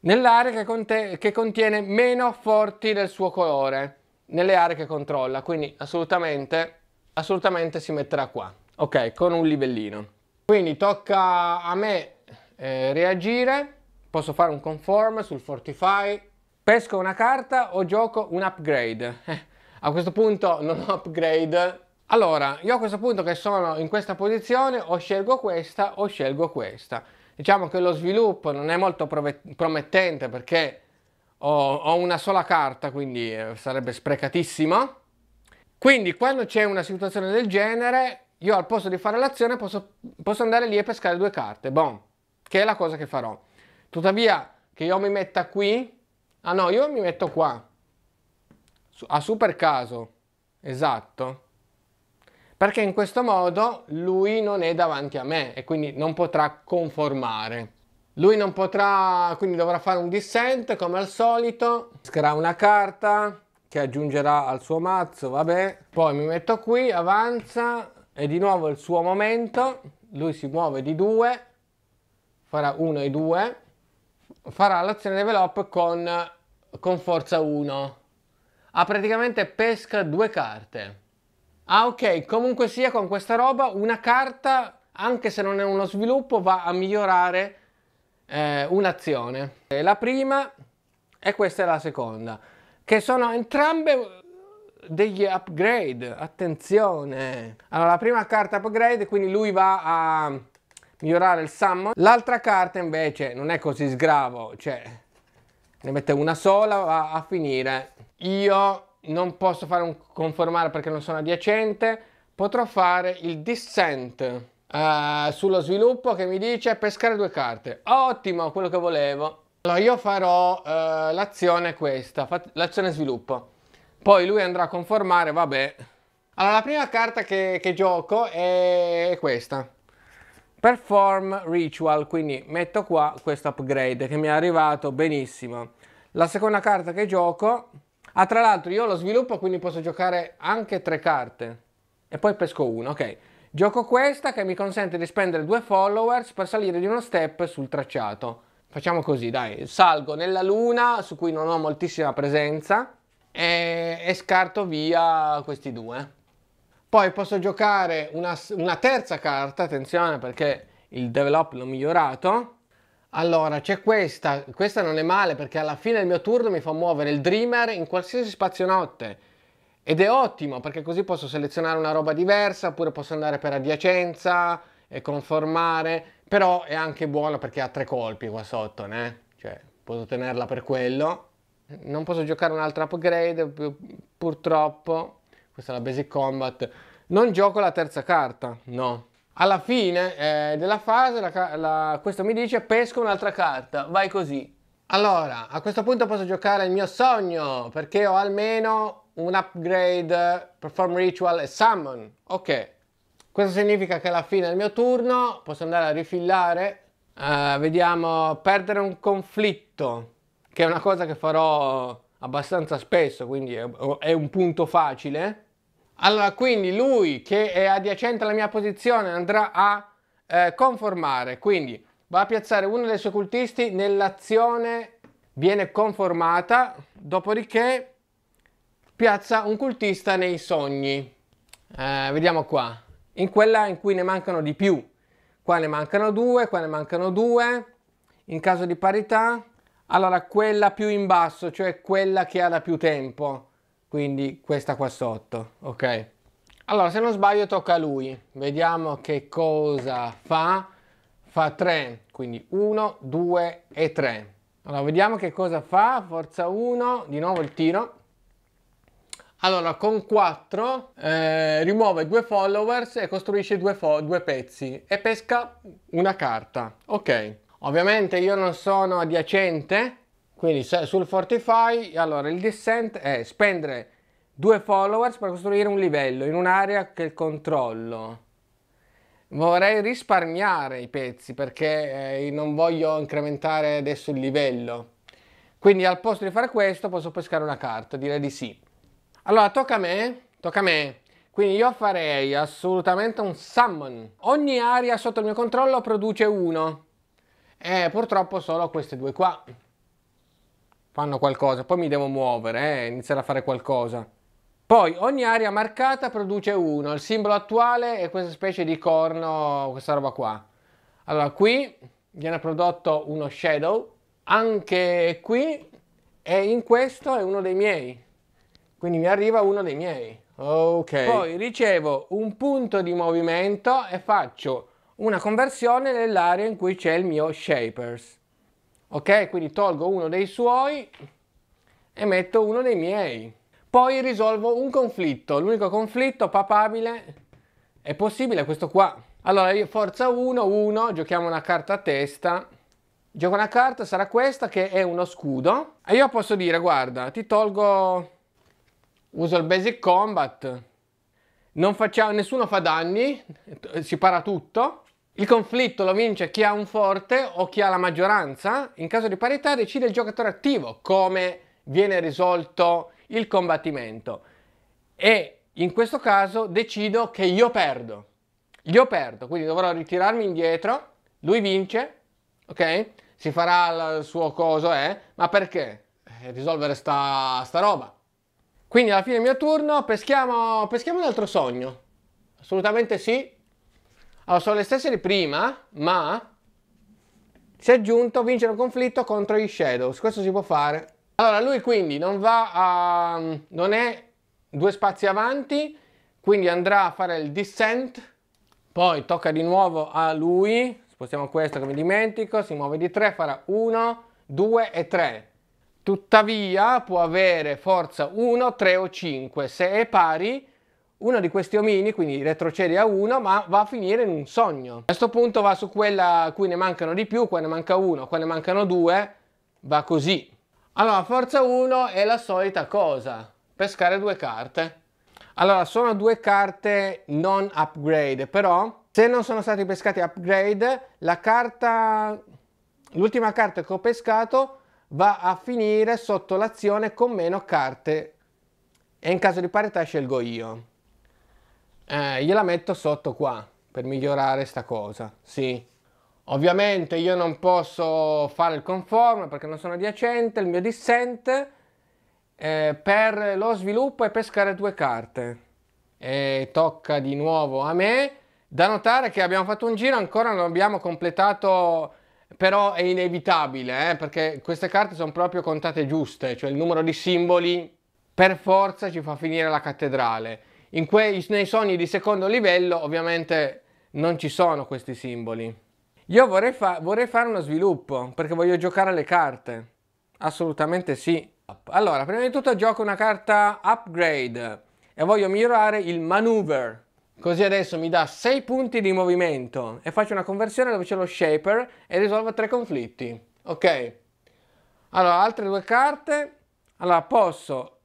Nell'area che, che, contiene meno forti del suo colore, nelle aree che controlla, quindi assolutamente, assolutamente si metterà qua, ok, con un livellino. Quindi tocca a me eh, reagire, posso fare un conform sul fortify, pesco una carta o gioco un upgrade? Eh, a questo punto non ho upgrade. Allora, io a questo punto che sono in questa posizione o scelgo questa o scelgo questa. Diciamo che lo sviluppo non è molto promettente perché ho, ho una sola carta, quindi eh, sarebbe sprecatissimo. Quindi quando c'è una situazione del genere, io al posto di fare l'azione posso, posso, andare lì e pescare due carte, Boh, che è la cosa che farò. Tuttavia, che io mi metta qui Ah no, io mi metto qua. A super caso. Esatto. Perché in questo modo lui non è davanti a me e quindi non potrà conformare. Lui non potrà, quindi dovrà fare un dissent come al solito. Scriverà una carta che aggiungerà al suo mazzo, vabbè. Poi mi metto qui, avanza e di nuovo il suo momento. Lui si muove di due, farà uno e due. farà l'azione develop con con forza 1. Ha praticamente pesca due carte. Ah, ok, comunque sia con questa roba una carta, anche se non è uno sviluppo, va a migliorare eh, un'azione. La prima e questa è la seconda, che sono entrambe degli upgrade, attenzione. Allora, la prima carta upgrade, quindi lui va a migliorare il summon. L'altra carta invece non è così sgravo, cioè ne mette una sola va a finire io non posso fare un conformare perché non sono adiacente potrò fare il dissent eh, sullo sviluppo che mi dice pescare due carte ottimo quello che volevo allora io farò eh, l'azione questa l'azione sviluppo poi lui andrà a conformare vabbè allora la prima carta che, che gioco è questa Perform Ritual, quindi metto qua questo upgrade che mi è arrivato benissimo. La seconda carta che gioco... Ah, tra l'altro io lo sviluppo, quindi posso giocare anche tre carte. E poi pesco una, ok. Gioco questa che mi consente di spendere due followers per salire di uno step sul tracciato. Facciamo così, dai. Salgo nella luna, su cui non ho moltissima presenza, e, e scarto via questi due. Poi posso giocare una, una terza carta, attenzione perché il develop l'ho migliorato. Allora, c'è questa, questa non è male perché alla fine del mio turno mi fa muovere il Dreamer in qualsiasi spazio notte. Ed è ottimo perché così posso selezionare una roba diversa oppure posso andare per adiacenza e conformare. Però è anche buono perché ha tre colpi qua sotto, né? Cioè, posso tenerla per quello. Non posso giocare un altro upgrade purtroppo questa è la Basic Combat. Non gioco la terza carta, no. Alla fine eh, della fase, la, la, questo mi dice pesco un'altra carta, vai così. Allora, a questo punto posso giocare il mio sogno, perché ho almeno un upgrade, perform ritual e summon. Ok, questo significa che alla fine del mio turno posso andare a rifillare. Uh, vediamo, perdere un conflitto, che è una cosa che farò abbastanza spesso, quindi è, è un punto facile. Allora, quindi lui che è adiacente alla mia posizione andrà a eh, conformare, quindi va a piazzare uno dei suoi cultisti nell'azione, viene conformata, dopodiché piazza un cultista nei sogni. Eh, vediamo qua, in quella in cui ne mancano di più. Qua ne mancano due, qua ne mancano due. In caso di parità, allora quella più in basso, cioè quella che ha da più tempo quindi questa qua sotto ok allora se non sbaglio tocca a lui vediamo che cosa fa fa 3 quindi 1 2 e 3 allora vediamo che cosa fa forza 1 di nuovo il tiro allora con 4 eh, rimuove due followers e costruisce due, due pezzi e pesca una carta ok ovviamente io non sono adiacente quindi sul Fortify, allora il descent è spendere due followers per costruire un livello in un'area che controllo. Vorrei risparmiare i pezzi perché eh, non voglio incrementare adesso il livello. Quindi al posto di fare questo posso pescare una carta, direi di sì. Allora tocca a me, tocca a me. Quindi io farei assolutamente un summon. Ogni area sotto il mio controllo produce uno. E purtroppo solo queste due qua fanno qualcosa, poi mi devo muovere, eh, iniziare a fare qualcosa. Poi ogni area marcata produce uno, il simbolo attuale è questa specie di corno, questa roba qua. Allora qui viene prodotto uno shadow, anche qui e in questo è uno dei miei, quindi mi arriva uno dei miei. Ok. Poi ricevo un punto di movimento e faccio una conversione nell'area in cui c'è il mio shapers ok? Quindi tolgo uno dei suoi e metto uno dei miei. Poi risolvo un conflitto, l'unico conflitto papabile è possibile questo qua. Allora io forza 1, 1, giochiamo una carta a testa, gioco una carta, sarà questa che è uno scudo e io posso dire guarda ti tolgo, uso il basic combat, non facciamo, nessuno fa danni, si para tutto il conflitto lo vince chi ha un forte o chi ha la maggioranza. In caso di parità decide il giocatore attivo come viene risolto il combattimento. E in questo caso decido che io perdo. Io perdo, quindi dovrò ritirarmi indietro, lui vince, ok? Si farà il suo coso, eh? Ma perché? Eh, risolvere sta, sta roba. Quindi alla fine del mio turno peschiamo, peschiamo un altro sogno. Assolutamente sì, allora, sono le stesse di prima, ma si è aggiunto vincere un conflitto contro i Shadows. Questo si può fare. Allora, lui quindi non va a... non è due spazi avanti, quindi andrà a fare il descent. Poi tocca di nuovo a lui. Spostiamo questo che mi dimentico. Si muove di 3, farà 1, 2 e 3. Tuttavia può avere forza 1, 3 o 5. Se è pari uno di questi omini, quindi retrocede a uno, ma va a finire in un sogno. A questo punto va su quella a cui ne mancano di più, qua ne manca uno, qua ne mancano due, va così. Allora, forza 1 è la solita cosa, pescare due carte. Allora, sono due carte non upgrade, però se non sono stati pescati upgrade, la carta, l'ultima carta che ho pescato va a finire sotto l'azione con meno carte e in caso di parità scelgo io. Eh, gliela metto sotto qua per migliorare sta cosa, sì. Ovviamente io non posso fare il conforme perché non sono adiacente, il mio dissent eh, per lo sviluppo è pescare due carte. E tocca di nuovo a me. Da notare che abbiamo fatto un giro, ancora non abbiamo completato, però è inevitabile, eh, perché queste carte sono proprio contate giuste, cioè il numero di simboli per forza ci fa finire la cattedrale in Quei, nei sogni di secondo livello ovviamente non ci sono questi simboli. Io vorrei, fa, vorrei fare uno sviluppo perché voglio giocare alle carte. Assolutamente sì. Allora, prima di tutto gioco una carta upgrade e voglio migliorare il maneuver. Così adesso mi dà 6 punti di movimento e faccio una conversione dove c'è lo shaper e risolvo 3 conflitti. Ok. Allora, altre due carte. Allora, posso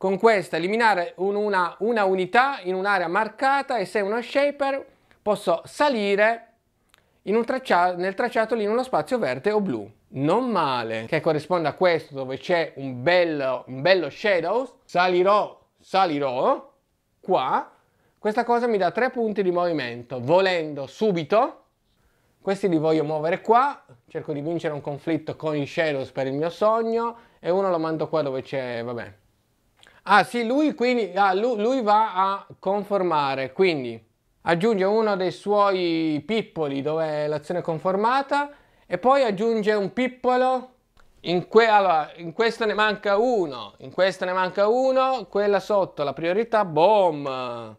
con questa eliminare un, una, una unità in un'area marcata e se uno shaper posso salire Tracciato, nel tracciato lì in uno spazio verde o blu. Non male, che corrisponde a questo dove c'è un bello, un bello shadows. Salirò, salirò, qua. Questa cosa mi dà tre punti di movimento, volendo subito. Questi li voglio muovere qua, cerco di vincere un conflitto con i shadows per il mio sogno e uno lo mando qua dove c'è, vabbè, Ah sì, lui, quindi, ah, lui, lui va a conformare, quindi aggiunge uno dei suoi pippoli dove l'azione conformata e poi aggiunge un pippolo in, que allora, in questo ne manca uno, in questa ne manca uno, quella sotto, la priorità, boom!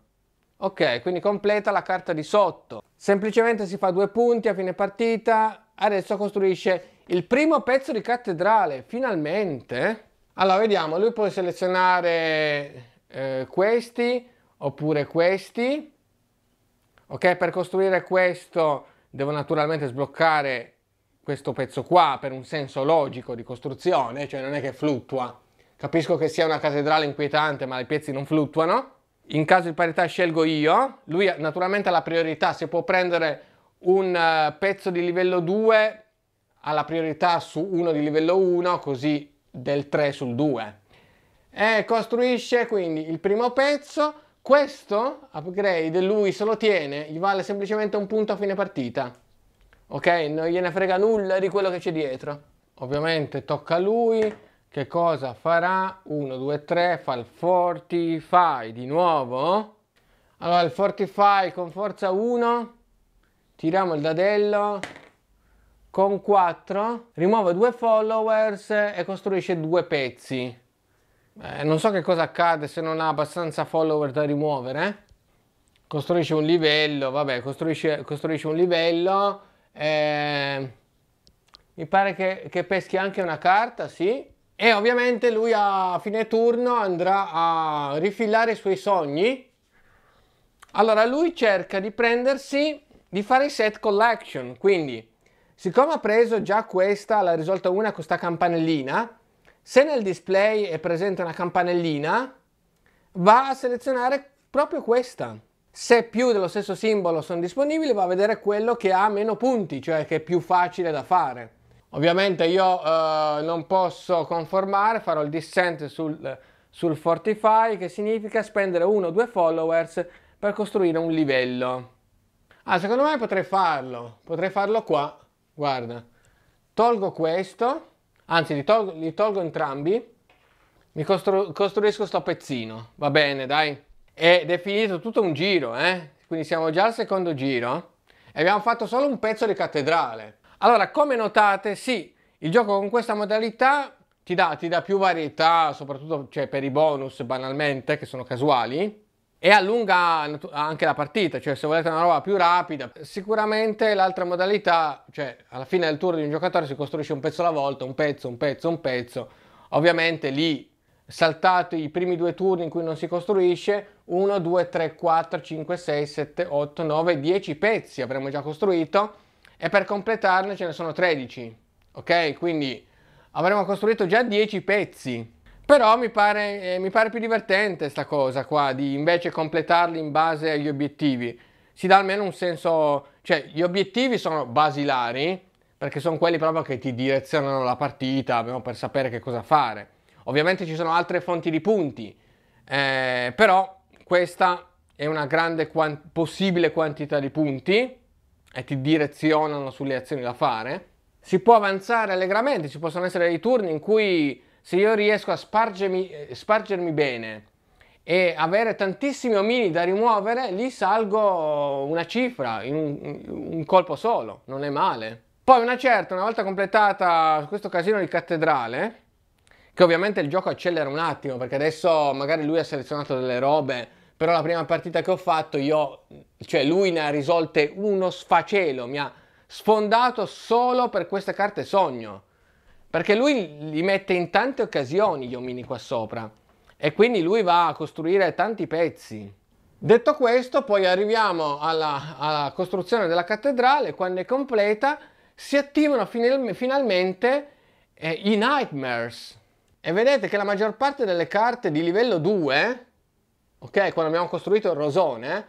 Ok, quindi completa la carta di sotto. Semplicemente si fa due punti a fine partita, adesso costruisce il primo pezzo di cattedrale, finalmente! Allora vediamo, lui può selezionare eh, questi oppure questi. Ok, per costruire questo devo naturalmente sbloccare questo pezzo qua per un senso logico di costruzione, cioè non è che fluttua. Capisco che sia una cattedrale inquietante, ma i pezzi non fluttuano. In caso di parità scelgo io, lui naturalmente ha la priorità, se può prendere un eh, pezzo di livello 2 ha la priorità su uno di livello 1, così del 3 sul 2. E costruisce quindi il primo pezzo, questo upgrade lui se lo tiene, gli vale semplicemente un punto a fine partita. Ok, non gliene frega nulla di quello che c'è dietro. Ovviamente tocca a lui, che cosa farà? 1, 2, 3, fa il Fortify di nuovo. Allora il Fortify con forza 1, tiriamo il dadello, con 4 rimuove due followers e costruisce due pezzi eh, non so che cosa accade se non ha abbastanza follower da rimuovere costruisce un livello vabbè costruisce, costruisce un livello eh, mi pare che, che peschi anche una carta sì e ovviamente lui a fine turno andrà a rifilare i suoi sogni allora lui cerca di prendersi di fare i set collection quindi Siccome ha preso già questa, la risolta 1 con questa campanellina, se nel display è presente una campanellina, va a selezionare proprio questa. Se più dello stesso simbolo sono disponibili, va a vedere quello che ha meno punti, cioè che è più facile da fare. Ovviamente io eh, non posso conformare, farò il dissent sul, sul Fortify, che significa spendere uno o due followers per costruire un livello. Ah, secondo me potrei farlo, potrei farlo qua guarda, tolgo questo, anzi li tolgo, li tolgo entrambi, mi costru costruisco sto pezzino, va bene dai. Ed è finito tutto un giro, eh? quindi siamo già al secondo giro e abbiamo fatto solo un pezzo di cattedrale. Allora, come notate, sì, il gioco con questa modalità ti dà, ti dà più varietà, soprattutto cioè, per i bonus banalmente, che sono casuali, e allunga anche la partita, cioè se volete una roba più rapida. Sicuramente l'altra modalità, cioè alla fine del tour di un giocatore si costruisce un pezzo alla volta, un pezzo, un pezzo, un pezzo. Ovviamente lì saltati i primi due turni in cui non si costruisce 1, 2, 3, 4, 5, 6, 7, 8, 9, 10 pezzi avremo già costruito e per completarne ce ne sono 13, ok? Quindi avremo costruito già 10 pezzi però mi pare, eh, mi pare più divertente questa cosa qua, di invece completarli in base agli obiettivi. Si dà almeno un senso, cioè gli obiettivi sono basilari, perché sono quelli proprio che ti direzionano la partita, per sapere che cosa fare. Ovviamente ci sono altre fonti di punti, eh, però questa è una grande quant- possibile quantità di punti e ti direzionano sulle azioni da fare. Si può avanzare allegramente, ci possono essere dei turni in cui se io riesco a spargermi, eh, spargermi bene e avere tantissimi omini da rimuovere, lì salgo una cifra in un, un colpo solo, non è male. Poi una certa, una volta completata questo casino di cattedrale, che ovviamente il gioco accelera un attimo, perché adesso magari lui ha selezionato delle robe, però la prima partita che ho fatto io, cioè lui ne ha risolte uno sfacelo, mi ha sfondato solo per queste carte sogno. Perché lui li mette in tante occasioni gli omini qua sopra e quindi lui va a costruire tanti pezzi. Detto questo, poi arriviamo alla, alla costruzione della cattedrale, quando è completa si attivano final, finalmente eh, i Nightmares. E vedete che la maggior parte delle carte di livello 2, ok, quando abbiamo costruito il rosone,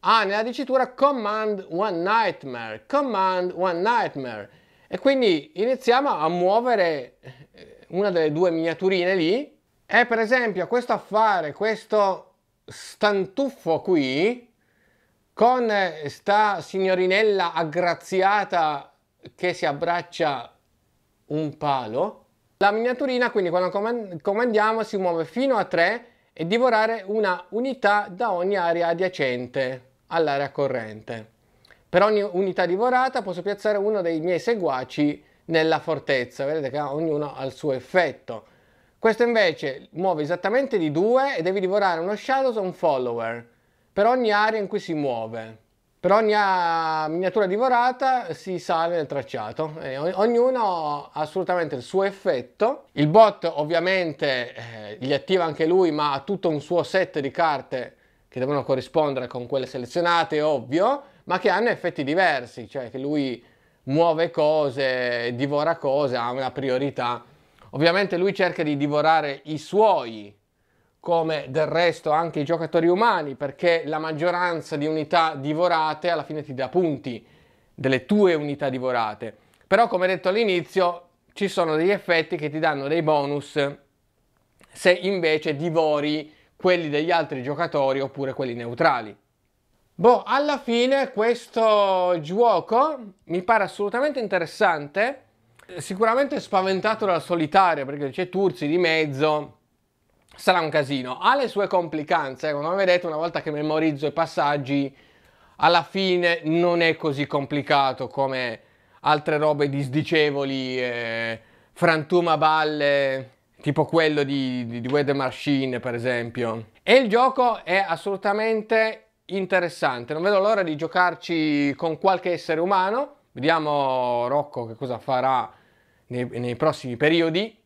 ha nella dicitura Command One Nightmare, Command One Nightmare. E quindi iniziamo a muovere eh, una delle due miniaturine lì e per esempio questo affare, questo stantuffo qui con eh, sta signorinella aggraziata che si abbraccia un palo la miniaturina quindi quando comandiamo si muove fino a 3 e divorare una unità da ogni area adiacente all'area corrente per ogni unità divorata posso piazzare uno dei miei seguaci nella fortezza, vedete che ognuno ha il suo effetto. Questo invece muove esattamente di due e devi divorare uno Shadows o un Follower per ogni area in cui si muove. Per ogni ah, miniatura divorata si sale nel tracciato, e ognuno ha assolutamente il suo effetto. Il bot ovviamente eh, li attiva anche lui ma ha tutto un suo set di carte che devono corrispondere con quelle selezionate, ovvio ma che hanno effetti diversi, cioè che lui muove cose, divora cose, ha una priorità. Ovviamente lui cerca di divorare i suoi, come del resto anche i giocatori umani, perché la maggioranza di unità divorate alla fine ti dà punti delle tue unità divorate. Però come detto all'inizio ci sono degli effetti che ti danno dei bonus se invece divori quelli degli altri giocatori oppure quelli neutrali. Boh, alla fine questo gioco mi pare assolutamente interessante, sicuramente spaventato dal solitario perché c'è Turzi di mezzo, sarà un casino. Ha le sue complicanze, come vedete una volta che memorizzo i passaggi alla fine non è così complicato come altre robe disdicevoli, eh, frantuma balle, tipo quello di, di, di Weather Machine per esempio. E il gioco è assolutamente interessante. Non vedo l'ora di giocarci con qualche essere umano. Vediamo Rocco che cosa farà nei, nei prossimi periodi.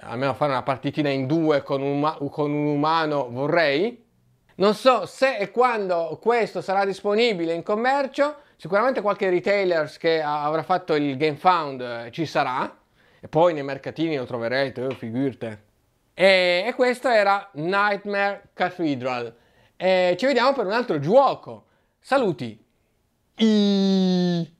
Almeno fare una partitina in due con un, con un umano vorrei. Non so se e quando questo sarà disponibile in commercio. Sicuramente qualche retailer che avrà fatto il Game Found eh, ci sarà. E poi nei mercatini lo troverete, oh, e questo era Nightmare Cathedral. Eh, ci vediamo per un altro gioco. Saluti. I...